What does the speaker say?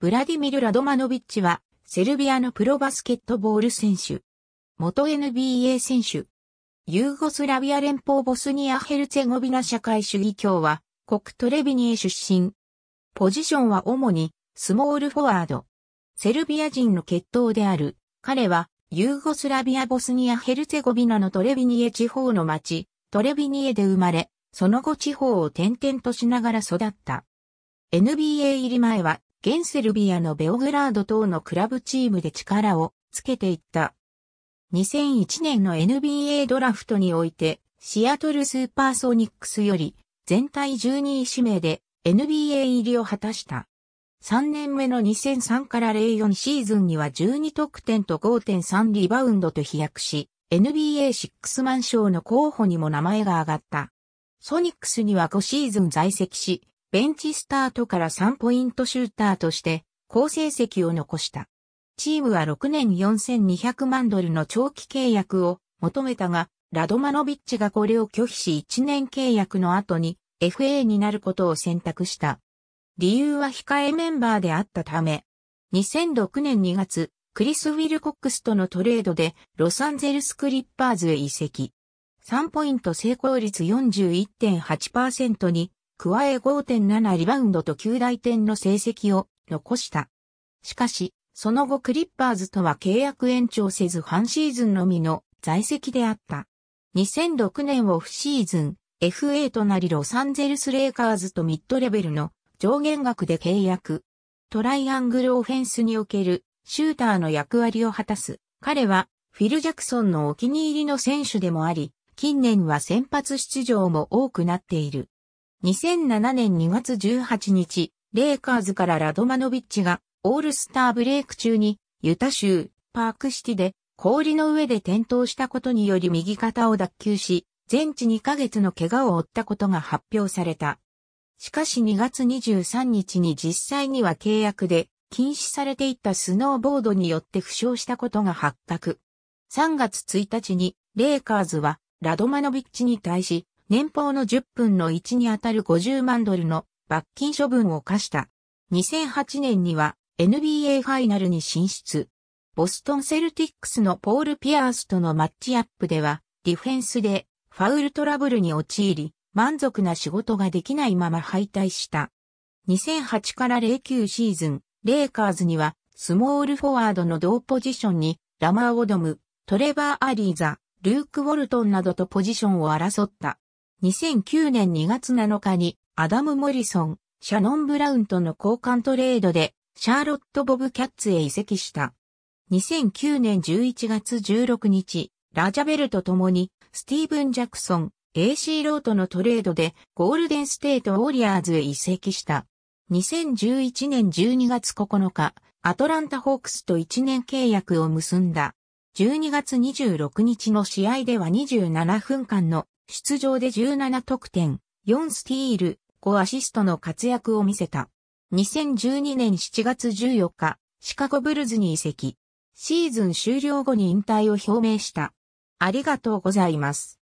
ブラディミル・ラドマノビッチは、セルビアのプロバスケットボール選手。元 NBA 選手。ユーゴスラビア連邦ボスニア・ヘルツェゴビナ社会主義教は、国トレビニエ出身。ポジションは主に、スモールフォワード。セルビア人の血統である、彼は、ユーゴスラビア・ボスニア・ヘルツェゴビナのトレビニエ地方の町、トレビニエで生まれ、その後地方を転々としながら育った。NBA 入り前は現セルビアのベオグラード等のクラブチームで力をつけていった。2001年の NBA ドラフトにおいて、シアトルスーパーソニックスより全体12位指名で NBA 入りを果たした。3年目の2003から04シーズンには12得点と5.3リバウンドと飛躍し、NBA シックスマン賞の候補にも名前が挙がった。ソニックスには5シーズン在籍し、ベンチスタートから3ポイントシューターとして好成績を残した。チームは6年4200万ドルの長期契約を求めたが、ラドマノビッチがこれを拒否し1年契約の後に FA になることを選択した。理由は控えメンバーであったため、2006年2月、クリス・ウィルコックスとのトレードでロサンゼルス・クリッパーズへ移籍。3ポイント成功率41.8%に加え5.7リバウンドと9大点の成績を残した。しかし、その後クリッパーズとは契約延長せず半シーズンのみの在籍であった。2006年オフシーズン、FA となりロサンゼルスレイカーズとミッドレベルの上限額で契約。トライアングルオフェンスにおけるシューターの役割を果たす。彼はフィル・ジャクソンのお気に入りの選手でもあり、近年は先発出場も多くなっている。2007年2月18日、レイカーズからラドマノビッチがオールスターブレイク中にユタ州パークシティで氷の上で転倒したことにより右肩を脱臼し、全治2ヶ月の怪我を負ったことが発表された。しかし2月23日に実際には契約で禁止されていたスノーボードによって負傷したことが発覚。3月1日にレイカーズはラドマノビッチに対し年俸の10分の1に当たる50万ドルの罰金処分を課した。2008年には NBA ファイナルに進出。ボストンセルティックスのポール・ピアースとのマッチアップでは、ディフェンスでファウルトラブルに陥り、満足な仕事ができないまま敗退した。2008から09シーズン、レイカーズには、スモールフォワードの同ポジションに、ラマー・オドム、トレバー・アリーザ、ルーク・ウォルトンなどとポジションを争った。2009年2月7日にアダム・モリソン、シャノン・ブラウンとの交換トレードでシャーロット・ボブ・キャッツへ移籍した。2009年11月16日、ラジャベルと共にスティーブン・ジャクソン、AC ロートのトレードでゴールデンステート・ウォリアーズへ移籍した。2011年12月9日、アトランタ・ホークスと1年契約を結んだ。12月26日の試合では27分間の出場で17得点、4スティール、5アシストの活躍を見せた。2012年7月14日、シカゴブルズに移籍。シーズン終了後に引退を表明した。ありがとうございます。